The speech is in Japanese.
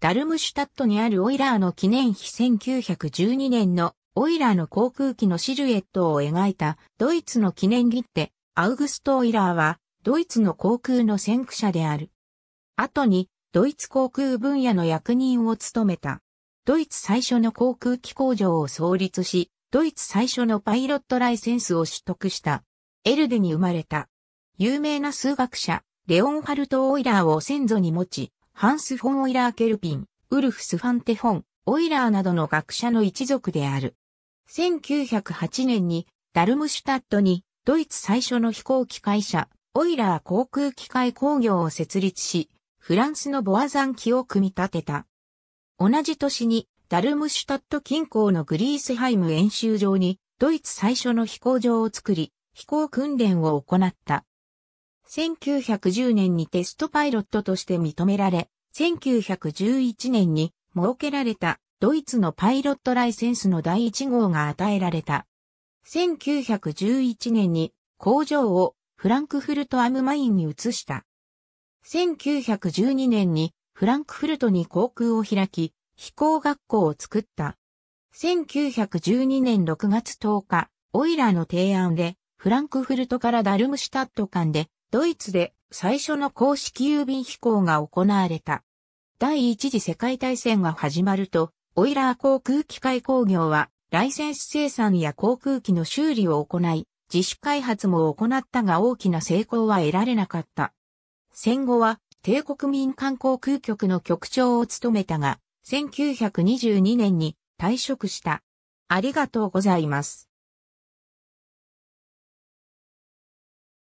ダルムシュタットにあるオイラーの記念碑1912年のオイラーの航空機のシルエットを描いたドイツの記念切手、アウグスト・オイラーはドイツの航空の先駆者である。後にドイツ航空分野の役人を務めた。ドイツ最初の航空機工場を創立し、ドイツ最初のパイロットライセンスを取得した。エルデに生まれた。有名な数学者、レオンハルト・オイラーを先祖に持ち、ハンス・フォン・オイラー・ケルピン、ウルフス・ファンテ・フォン、オイラーなどの学者の一族である。1908年にダルムシュタットにドイツ最初の飛行機会社、オイラー航空機械工業を設立し、フランスのボアザン機を組み立てた。同じ年にダルムシュタット近郊のグリースハイム演習場にドイツ最初の飛行場を作り、飛行訓練を行った。1910年にテストパイロットとして認められ、1911年に設けられたドイツのパイロットライセンスの第1号が与えられた。1911年に工場をフランクフルトアムマインに移した。1912年にフランクフルトに航空を開き、飛行学校を作った。1912年6月10日、オイラーの提案で、フランクフルトからダルムシュタット間で、ドイツで最初の公式郵便飛行が行われた。第一次世界大戦が始まると、オイラー航空機械工業は、ライセンス生産や航空機の修理を行い、自主開発も行ったが大きな成功は得られなかった。戦後は、帝国民間航空局の局長を務めたが、1922年に退職した。ありがとうございます。